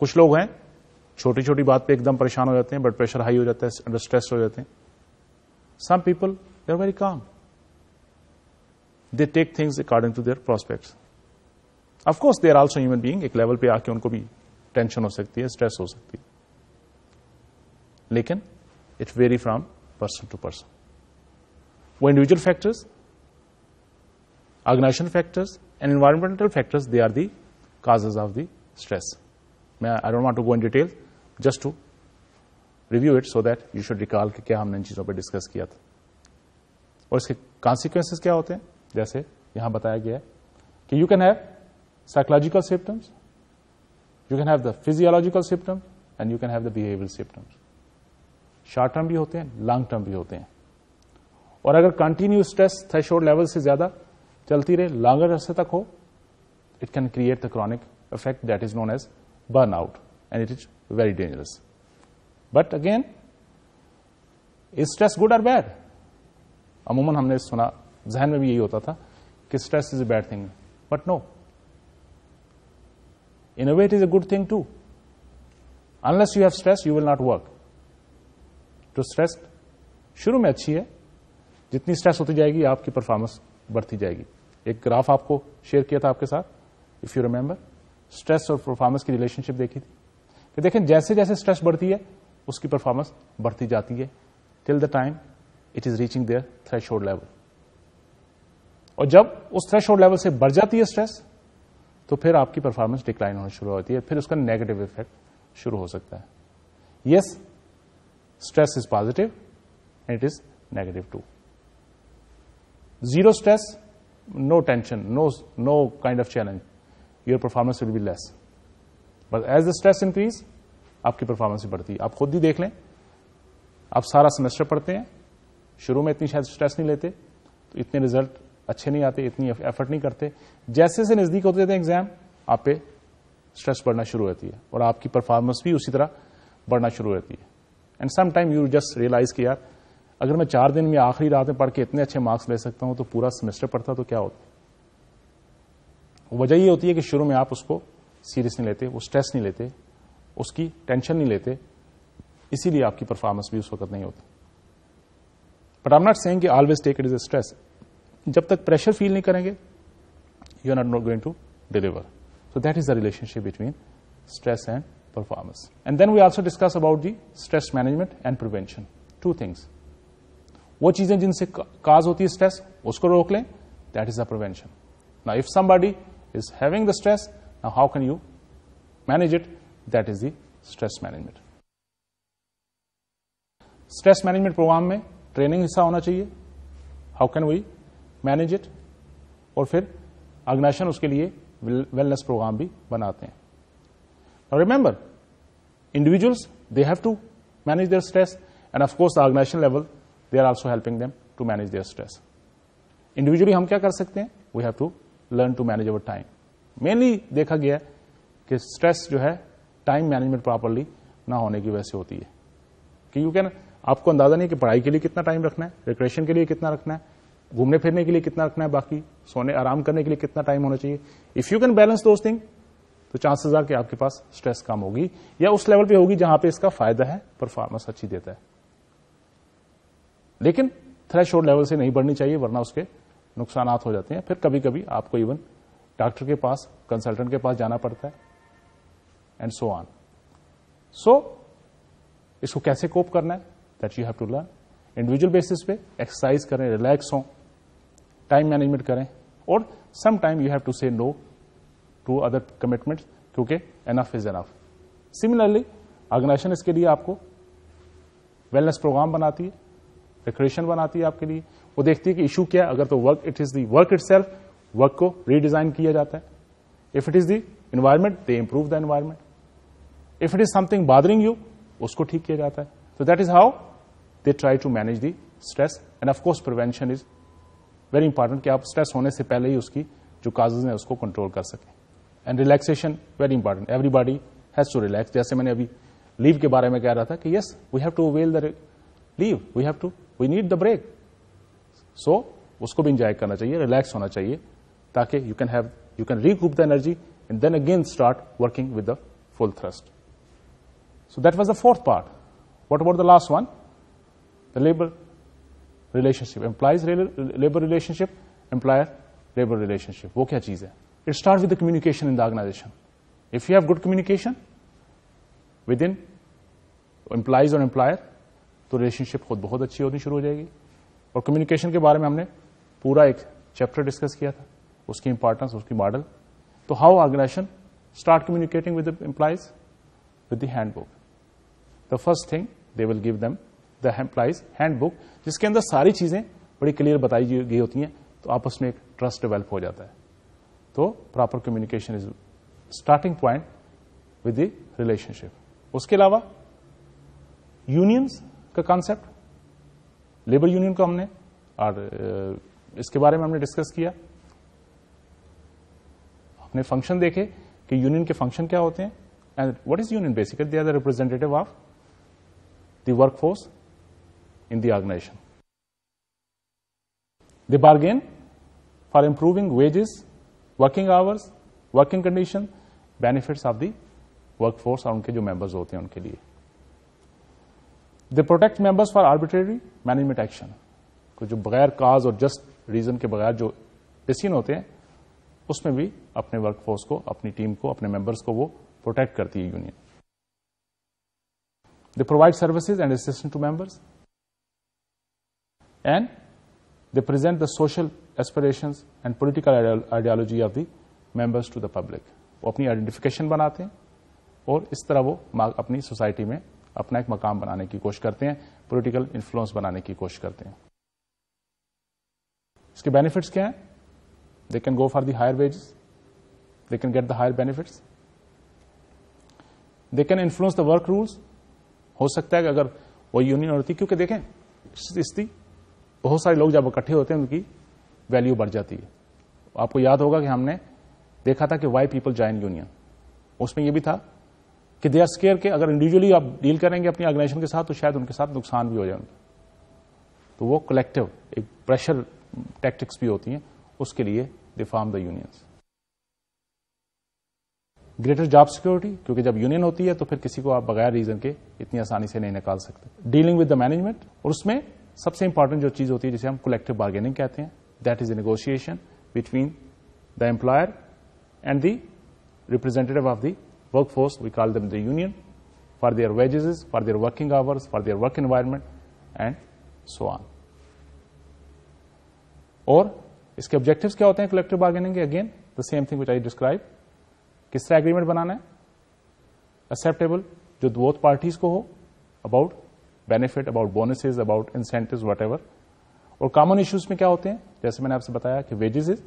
कुछ लोग हैं छोटी छोटी बात पे एकदम परेशान हो जाते हैं ब्लड प्रेशर हाई हो जाता है अंडर स्ट्रेस हो जाते हैं some people they are very calm they take things according to their prospects of course they are also human being एक लेवल पे आके उनको भी टेंशन हो सकती है स्ट्रेस हो सकती है लेकिन it vary from person to person. For individual factors, organizational factors, and environmental factors, they are the causes of the stress. I don't want to go in detail, just to review it so that you should recall कि क्या हमने इन चीज़ों पर discuss किया था और इसके consequences क्या होते हैं जैसे यहाँ बताया गया है कि you can have psychological symptoms you can have the physiological symptoms and you can have the behavioural symptoms short term भी होते हैं लॉन्ग टर्म भी होते हैं और अगर कंटिन्यू स्ट्रेस थ्रेशोल्ड लेवल से ज्यादा चलती रहे लॉन्गर अरसे तक हो it can create the chronic effect that is known as burn out and it is very dangerous but again is stress good और बैड अमूमन हमने सुना जहन में भी यही होता था कि stress is a bad thing but no in a way it is a good thing too unless you have stress you will not work too तो स्ट्रेस शुरू में अच्छी है जितनी स्ट्रेस होती जाएगी आपकी परफॉर्मेंस बढ़ती जाएगी एक ग्राफ आपको शेयर किया था आपके साथ इफ यू रिमेंबर स्ट्रेस और परफॉर्मेंस की रिलेशनशिप देखी थी कि तो देखें जैसे जैसे स्ट्रेस बढ़ती है उसकी परफॉर्मेंस बढ़ती जाती है till the time it is reaching their threshold level और जब उस थ्रेश लेवल से बढ़ जाती है स्ट्रेस तो फिर आपकी परफॉर्मेंस डिक्लाइन होना शुरू होती है फिर उसका नेगेटिव इफेक्ट शुरू हो सकता है yes yes, stress is positive and it is negative 2 zero stress no tension no no kind of challenge your performance will be less but as the stress increase आपकी परफॉर्मेंस भी बढ़ती है आप खुद ही देख लें आप सारा सेमेस्टर पढ़ते हैं शुरू में इतनी शायद स्ट्रेस नहीं लेते तो इतने रिजल्ट अच्छे नहीं आते इतनी एफर्ट नहीं करते जैसे जैसे नजदीक होते जाते हैं एग्जाम आप पे स्ट्रेस बढ़ना शुरू होती है और आपकी परफॉर्मेंस भी उसी तरह बढ़ना शुरू होती है and some time you just realise कि यार अगर मैं चार दिन में आखिरी रात में पढ़ के इतने अच्छे मार्क्स ले सकता हूं तो पूरा सेमेस्टर पढ़ता तो क्या होता वजह ये होती है कि शुरू में आप उसको सीरियस नहीं लेते वो स्ट्रेस नहीं लेते उसकी टेंशन नहीं लेते इसीलिए आपकी परफॉर्मेंस भी उस वक्त नहीं होती but I am not saying always take it is a stress जब तक प्रेशर फील नहीं करेंगे you are not not going to deliver so that is the relationship between stress and performance. And then we also discuss about the stress management and prevention. Two things. वो चीजें जिनसे काज होती है stress उसको रोक लें दैट इज अ प्रिवेंशन ना if somebody is having the stress ना how can you manage it that is the stress management stress management programme में ट्रेनिंग हिस्सा होना चाहिए how can we manage it और फिर अग्नाशन उसके लिए वेलनेस प्रोग्राम भी बनाते हैं Now remember, individuals, they have to manage their stress, and of course, the organizational level, they are also helping them to manage their stress. Individually हम क्या कर सकते हैं we have to learn to manage our time mainly देखा गया है कि stress जो है टाइम मैनेजमेंट प्रॉपरली ना होने की वजह से होती है कि यू कैन आपको अंदाजा नहीं कि पढ़ाई के लिए कितना टाइम रखना है रिक्रेशन के लिए कितना रखना है घूमने फिरने के लिए कितना रखना है बाकी सोने आराम करने के लिए कितना टाइम होना चाहिए if you can balance those thing तो चांसेस आर कि आपके पास स्ट्रेस कम होगी या उस लेवल पे होगी जहां पे इसका फायदा है परफॉर्मेंस अच्छी देता है लेकिन थ्रेश लेवल से नहीं बढ़नी चाहिए वरना उसके नुकसान हो जाते हैं फिर कभी कभी आपको इवन डॉक्टर के पास कंसल्टेंट के पास जाना पड़ता है एंड सो ऑन सो इसको कैसे कोप करना है that you have to learn individual basis पे एक्सरसाइज करें रिलैक्स हों टाइम मैनेजमेंट करें और सम time you have to say no to other commitment क्योंकि enough is enough similarly organization इसके लिए आपको वेलनेस प्रोग्राम बनाती है रिक्रिएशन बनाती है आपके लिए वो देखती है कि इशू क्या है अगर तो work it is the work itself work को रीडिजाइन किया जाता है if it is the environment they improve the environment if it is something bothering you उसको ठीक किया जाता है तो that is how they try to manage the stress and of course prevention is very important कि आप स्ट्रेस होने से पहले ही उसकी जो काजेज हैं उसको कंट्रोल कर सकें and relaxation very important everybody has to relax जैसे मैंने अभी लीव के बारे में कह रहा था कि yes we have to avail the leave we have to we need the break so उसको भी इंजॉय करना चाहिए रिलैक्स होना चाहिए ताकि you can have you can recoup the energy and then again start working with the full thrust. So that was the fourth part. What about the last one? The labor relationship. Employees labor relationship, employer labor relationship. वो क्या चीज है It starts with the communication in the organization. If you have good communication within employees और employer तो relationship खुद बहुत अच्छी होनी शुरू हो जाएगी और कम्युनिकेशन के बारे में हमने पूरा एक चैप्टर डिस्कस किया था उसकी इंपॉर्टेंस उसकी मॉडल तो how organisation start communicating with employees with the handbook the first thing they will give them the employees handbook जिसके अंदर सारी चीजें बड़ी क्लियर बताई गई होती हैं तो आपस में एक ट्रस्ट डेवलप हो जाता है तो proper communication is starting point with the relationship उसके अलावा यूनियंस का कॉन्सेप्ट लेबर यूनियन को हमने और इसके बारे में हमने डिस्कस किया हमने फंक्शन देखे कि यूनियन के फंक्शन क्या होते हैं and what is union basically they are the representative of the work force in the organisation they bargain for improving wages working hours working condition benefits of the workforce और उनके जो members होते हैं उनके लिए they protect members for arbitrary management action को जो बगैर काज और जस्ट रीजन के बगैर जो डिसीजन होते हैं उसमें भी अपने वर्कफोर्स को अपनी टीम को अपने मेंबर्स को वो प्रोटेक्ट करती है union they provide services and assistant to members and They present the social aspirations and political ideology of the members to the public. वो अपनी आइडेंटिफिकेशन बनाते हैं और इस तरह वो अपनी सोसाइटी में अपना एक मकाम बनाने की कोशिश करते हैं पॉलिटिकल इन्फ्लुएंस बनाने की कोशिश करते हैं इसके बेनिफिट्स क्या हैं they can go for the higher wages they can get the higher benefits they can influence the work rules हो सकता है कि अगर वो यूनियन होती क्योंकि देखें इट्स दी बहुत सारे लोग जब इकट्ठे होते हैं उनकी वैल्यू बढ़ जाती है आपको याद होगा कि हमने देखा था कि वाई पीपल ज्वाइन यूनियन उसमें यह भी था कि दे आर स्केयर के अगर इंडिविजुअली आप डील करेंगे अपनी ऑर्गेनाइजेशन के साथ तो शायद उनके साथ नुकसान भी हो जाएंगे तो वो कलेक्टिव एक प्रेशर टैक्टिक्स भी होती हैं उसके लिए they form the unions greater job security क्योंकि जब यूनियन होती है तो फिर किसी को आप बगैर रीजन के इतनी आसानी से नहीं निकाल सकते डीलिंग विद द मैनेजमेंट और उसमें सबसे इंपॉर्टेंट जो चीज होती है जिसे हम कलेक्टिव बार्गेनिंग कहते हैं that is a negotiation between the employer and the representative of the work force we call them the union for their wages, for their working hours, for their work environment, and so on. और इसके objectives क्या होते हैं collective bargaining के again the same thing which I describe किससे agreement बनाना है acceptable जो बोथ पार्टीज को हो about benefit about bonuses about incentive what और कॉमन इश्यूज में क्या होते हैं जैसे मैंने आपसे बताया कि wages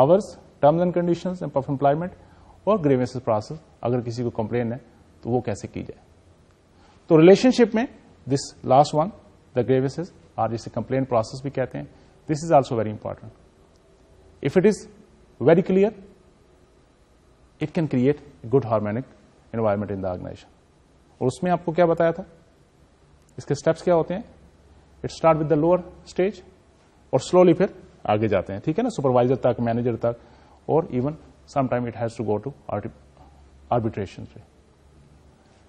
hours terms and condition and of employment और ग्रीवेंसेस प्रोसेस अगर किसी को कंप्लेन है तो वो कैसे की जाए तो रिलेशनशिप में this last one the grievances और जिसे कंप्लेन प्रोसेस भी कहते हैं this is also very important if it is very clear it can create good harmonic environment in the organization और उसमें आपको क्या बताया था इसके स्टेप्स क्या होते हैं it start with the lower stage और स्लोली फिर आगे जाते हैं ठीक है ना सुपरवाइजर तक मैनेजर तक और even sometime it has to go to arbitration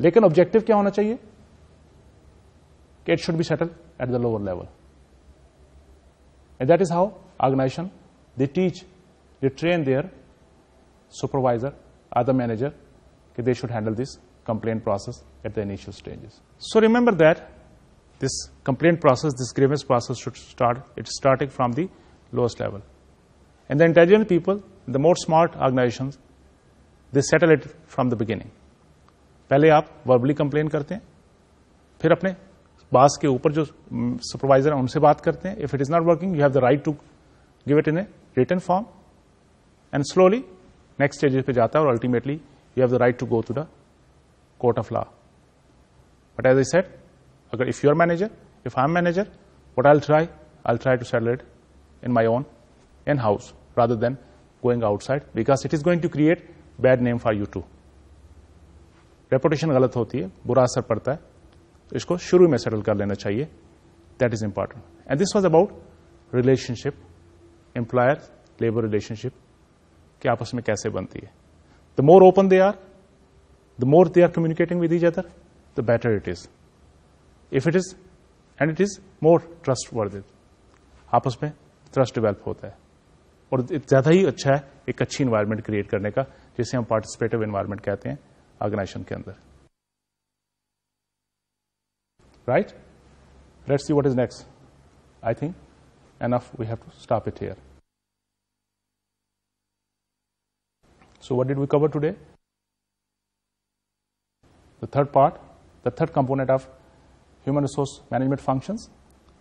लेकिन ऑब्जेक्टिव क्या होना चाहिए कि it should be settle at the lower level and that is how organisation they teach they train their supervisor other manager okay, they should handle this complaint process at the initial stages. So remember that this complaint process, this grievance process should start, it's starting from the lowest level. And the intelligent people, the more smart organizations, they settle it from the beginning. पहले आप verbally complain करते हैं फिर अपने बास के ऊपर जो सुपरवाइजर हैं उनसे बात करते हैं if it is not working you have the right to give it in a return form and slowly next stage पे जाता है और ultimately you have the right to go to the court of law but as I set if you're manager, if I'm manager, what I'll try, I'll try to settle it in my own in-house rather than going outside because it is going to create bad name for you too. Reputation गलत होती है बुरा असर पड़ता है तो इसको शुरू में सेटल कर लेना चाहिए that is important and this was about relationship employer labour relationship कि आपस में कैसे बनती है the more open they are the more they are communicating with each other the better if it is, and it is more trustworthy, more trustworthy आपस में trust develop होता है और ज्यादा ही अच्छा है एक अच्छी इन्वायरमेंट क्रिएट करने का जिसे हम पार्टिसिपेटिव इन्वायरमेंट कहते right let's see what is next i think enough we have to stop it here so what did we cover today the third part the third component of human resource management functions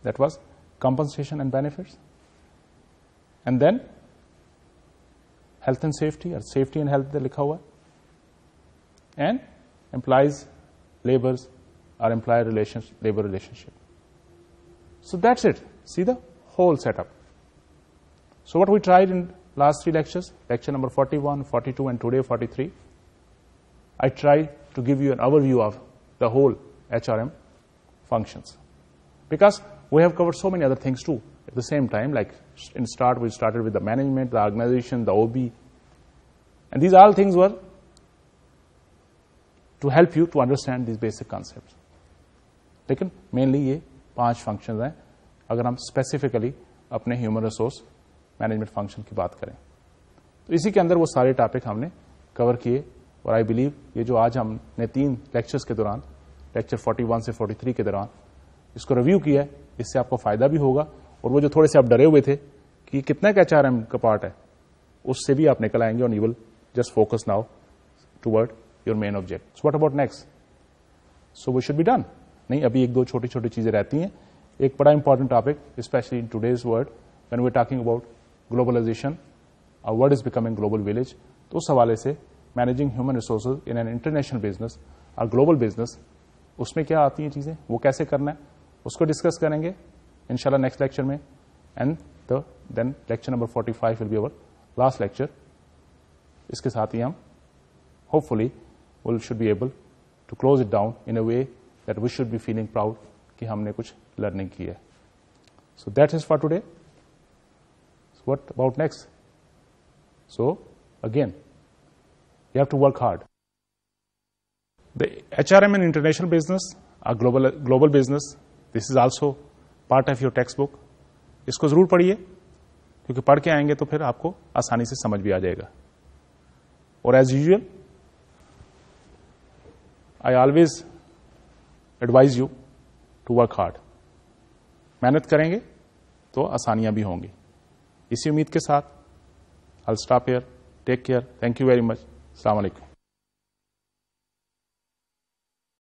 that was compensation and benefits and then health and safety or safety and health the हुआ and implies labors or employer relations labor relationship so that's it see the whole setup so what we tried in last three lectures lecture number 41 42 and today 43 i tried to give you an overview of the whole hrm functions. Because we have covered so many other things too at the same time, like in start, we started with the management, the organization, the OB. And these all things were to help you to understand these basic concepts. लेकिन mainly ये पांच function हैं अगर हम specifically अपने human resource management function की बात करें तो इसी के अंदर वो सारे टॉपिक हमने कवर किए और आई बिलीव ये जो आज हमने तीन लेक्चर्स के दौरान लेक्चर 41 से 43 के दौरान इसको रिव्यू किया है इससे आपको फायदा भी होगा और वो जो थोड़े से आप डरे हुए थे कि कितना का एच का पार्ट है उससे भी आप निकल आएंगे और you will just focus now toward your main object what about next so वो शुड बी डन नहीं अभी एक दो छोटी छोटी चीजें रहती हैं एक बड़ा important topic specially in today's world when we talking about globalisation a world is becoming global village तो उस हवाले से managing human resources in an international business और ग्लोबल बिजनेस उसमें क्या आती हैं चीज़ें वो कैसे करना है उसको डिस्कस करेंगे इंशाल्लाह नेक्स्ट लेक्चर में and the then lecture number 45 will be our last lecture इसके साथ ही हम hopefully will should be able to close it down in a way that we should be feeling proud कि हमने कुछ लर्निंग की है so that is for today what about next so again you have to work hard The HRM in international business, a global, global business, this is also part of your text book इसको जरूर पढ़िए क्योंकि पढ़ के आएंगे तो फिर आपको आसानी से समझ भी आ जाएगा और as usual I always advise you to work hard मेहनत करेंगे तो आसानियां भी होंगी इसी उम्मीद के साथ I stop here take care thank you very much अलैक्म